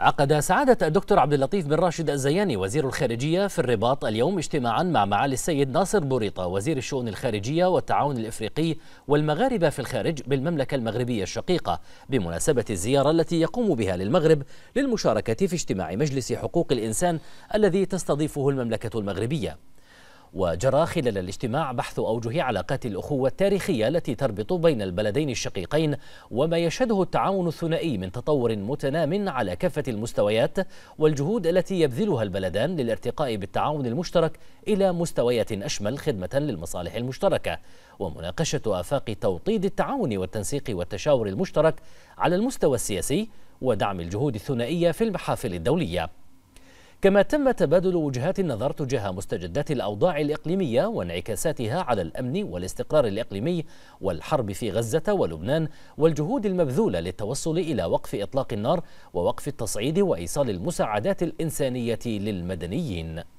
عقد سعادة الدكتور عبد اللطيف بن راشد الزياني وزير الخارجية في الرباط اليوم اجتماعا مع معالي السيد ناصر بوريطة وزير الشؤون الخارجية والتعاون الإفريقي والمغاربة في الخارج بالمملكة المغربية الشقيقة بمناسبة الزيارة التي يقوم بها للمغرب للمشاركة في اجتماع مجلس حقوق الإنسان الذي تستضيفه المملكة المغربية وجرى خلال الاجتماع بحث أوجه علاقات الأخوة التاريخية التي تربط بين البلدين الشقيقين وما يشهده التعاون الثنائي من تطور متنام على كافة المستويات والجهود التي يبذلها البلدان للارتقاء بالتعاون المشترك إلى مستويات أشمل خدمة للمصالح المشتركة ومناقشة آفاق توطيد التعاون والتنسيق والتشاور المشترك على المستوى السياسي ودعم الجهود الثنائية في المحافل الدولية كما تم تبادل وجهات النظر تجاه مستجدات الأوضاع الإقليمية وانعكاساتها على الأمن والاستقرار الإقليمي والحرب في غزة ولبنان والجهود المبذولة للتوصل إلى وقف إطلاق النار ووقف التصعيد وإيصال المساعدات الإنسانية للمدنيين